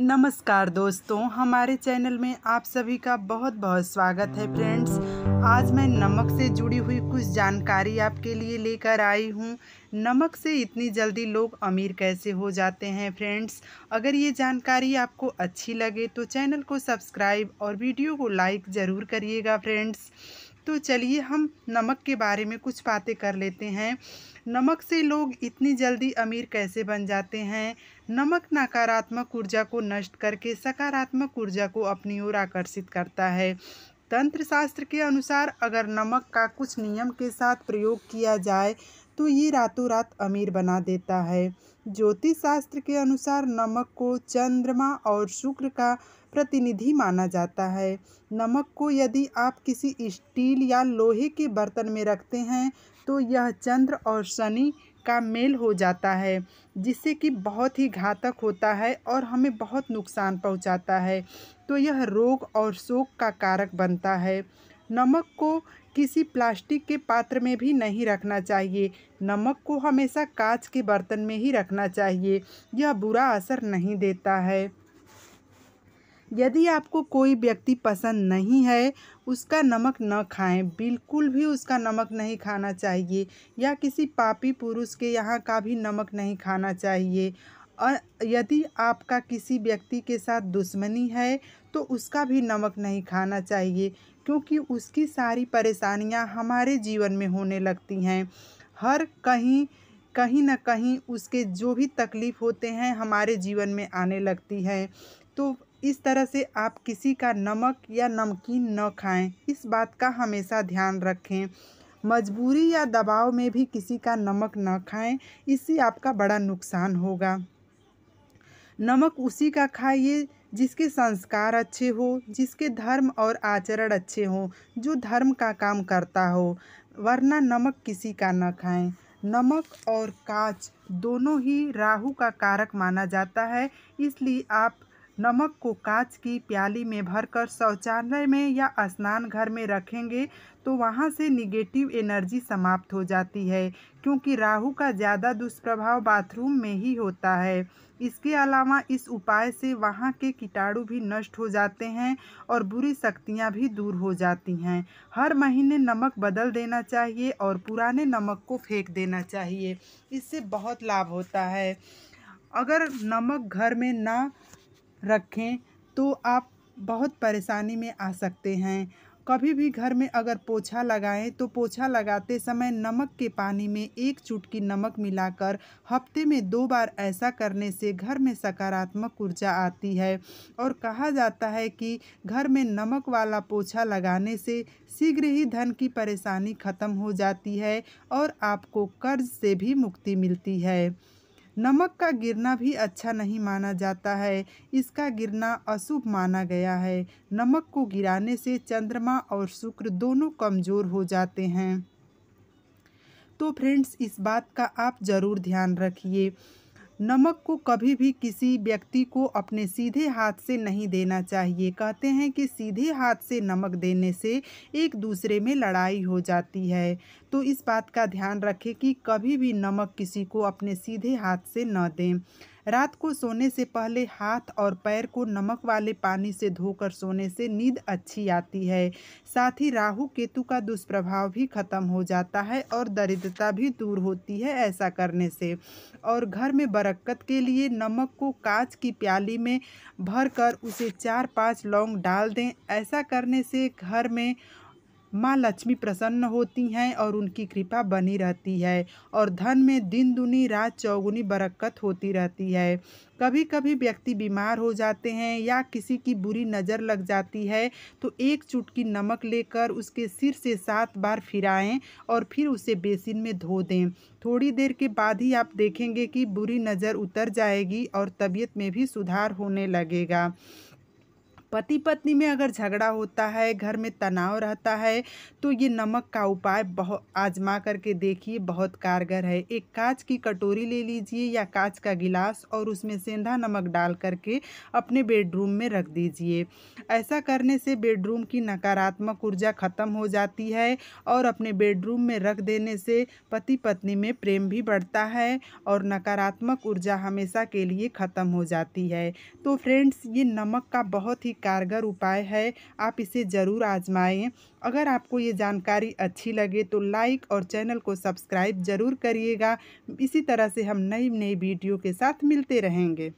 नमस्कार दोस्तों हमारे चैनल में आप सभी का बहुत बहुत स्वागत है फ्रेंड्स आज मैं नमक से जुड़ी हुई कुछ जानकारी आपके लिए लेकर आई हूँ नमक से इतनी जल्दी लोग अमीर कैसे हो जाते हैं फ्रेंड्स अगर ये जानकारी आपको अच्छी लगे तो चैनल को सब्सक्राइब और वीडियो को लाइक ज़रूर करिएगा फ्रेंड्स तो चलिए हम नमक के बारे में कुछ बातें कर लेते हैं नमक से लोग इतनी जल्दी अमीर कैसे बन जाते हैं नमक नकारात्मक ऊर्जा को नष्ट करके सकारात्मक ऊर्जा को अपनी ओर आकर्षित करता है तंत्र शास्त्र के अनुसार अगर नमक का कुछ नियम के साथ प्रयोग किया जाए तो ये रातों रात अमीर बना देता है ज्योतिष शास्त्र के अनुसार नमक को चंद्रमा और शुक्र का प्रतिनिधि माना जाता है नमक को यदि आप किसी स्टील या लोहे के बर्तन में रखते हैं तो यह चंद्र और शनि का मेल हो जाता है जिससे कि बहुत ही घातक होता है और हमें बहुत नुकसान पहुंचाता है तो यह रोग और शोक का कारक बनता है नमक को किसी प्लास्टिक के पात्र में भी नहीं रखना चाहिए नमक को हमेशा कांच के बर्तन में ही रखना चाहिए यह बुरा असर नहीं देता है यदि आपको कोई व्यक्ति पसंद नहीं है उसका नमक न खाएं बिल्कुल भी उसका नमक नहीं खाना चाहिए या किसी पापी पुरुष के यहाँ का भी नमक नहीं खाना चाहिए और यदि आपका किसी व्यक्ति के साथ दुश्मनी है तो उसका भी नमक नहीं खाना चाहिए क्योंकि उसकी सारी परेशानियाँ हमारे जीवन में होने लगती हैं हर कहीं कहीं ना कहीं उसके जो भी तकलीफ़ होते हैं हमारे जीवन में आने लगती है तो इस तरह से आप किसी का नमक या नमकीन न खाएं इस बात का हमेशा ध्यान रखें मजबूरी या दबाव में भी किसी का नमक न खाएं इससे आपका बड़ा नुकसान होगा नमक उसी का खाइए जिसके संस्कार अच्छे हो जिसके धर्म और आचरण अच्छे हो जो धर्म का काम करता हो वरना नमक किसी का न खाएं नमक और काच दोनों ही राहु का कारक माना जाता है इसलिए आप नमक को कांच की प्याली में भरकर शौचालय में या स्नान घर में रखेंगे तो वहाँ से निगेटिव एनर्जी समाप्त हो जाती है क्योंकि राहु का ज़्यादा दुष्प्रभाव बाथरूम में ही होता है इसके अलावा इस उपाय से वहाँ के कीटाणु भी नष्ट हो जाते हैं और बुरी शक्तियाँ भी दूर हो जाती हैं हर महीने नमक बदल देना चाहिए और पुराने नमक को फेंक देना चाहिए इससे बहुत लाभ होता है अगर नमक घर में ना रखें तो आप बहुत परेशानी में आ सकते हैं कभी भी घर में अगर पोछा लगाएं तो पोछा लगाते समय नमक के पानी में एक चुटकी नमक मिलाकर हफ्ते में दो बार ऐसा करने से घर में सकारात्मक ऊर्जा आती है और कहा जाता है कि घर में नमक वाला पोछा लगाने से शीघ्र ही धन की परेशानी खत्म हो जाती है और आपको कर्ज से भी मुक्ति मिलती है नमक का गिरना भी अच्छा नहीं माना जाता है इसका गिरना अशुभ माना गया है नमक को गिराने से चंद्रमा और शुक्र दोनों कमज़ोर हो जाते हैं तो फ्रेंड्स इस बात का आप ज़रूर ध्यान रखिए नमक को कभी भी किसी व्यक्ति को अपने सीधे हाथ से नहीं देना चाहिए कहते हैं कि सीधे हाथ से नमक देने से एक दूसरे में लड़ाई हो जाती है तो इस बात का ध्यान रखें कि कभी भी नमक किसी को अपने सीधे हाथ से न दें रात को सोने से पहले हाथ और पैर को नमक वाले पानी से धोकर सोने से नींद अच्छी आती है साथ ही राहु केतु का दुष्प्रभाव भी खत्म हो जाता है और दरिद्रता भी दूर होती है ऐसा करने से और घर में बरक्कत के लिए नमक को कांच की प्याली में भर कर उसे चार पाँच लौंग डाल दें ऐसा करने से घर में माँ लक्ष्मी प्रसन्न होती हैं और उनकी कृपा बनी रहती है और धन में दिन दुनी रात चौगुनी बरक्कत होती रहती है कभी कभी व्यक्ति बीमार हो जाते हैं या किसी की बुरी नज़र लग जाती है तो एक चुटकी नमक लेकर उसके सिर से सात बार फिराएं और फिर उसे बेसिन में धो दें थोड़ी देर के बाद ही आप देखेंगे कि बुरी नज़र उतर जाएगी और तबीयत में भी सुधार होने लगेगा पति पत्नी में अगर झगड़ा होता है घर में तनाव रहता है तो ये नमक का उपाय बहुत आजमा करके देखिए बहुत कारगर है एक कांच की कटोरी ले लीजिए या कांच का गिलास और उसमें सेंधा नमक डाल करके अपने बेडरूम में रख दीजिए ऐसा करने से बेडरूम की नकारात्मक ऊर्जा ख़त्म हो जाती है और अपने बेडरूम में रख देने से पति पत्नी में प्रेम भी बढ़ता है और नकारात्मक ऊर्जा हमेशा के लिए ख़त्म हो जाती है तो फ्रेंड्स ये नमक का बहुत ही एक कारगर उपाय है आप इसे ज़रूर आजमाएं अगर आपको ये जानकारी अच्छी लगे तो लाइक और चैनल को सब्सक्राइब ज़रूर करिएगा इसी तरह से हम नई नई वीडियो के साथ मिलते रहेंगे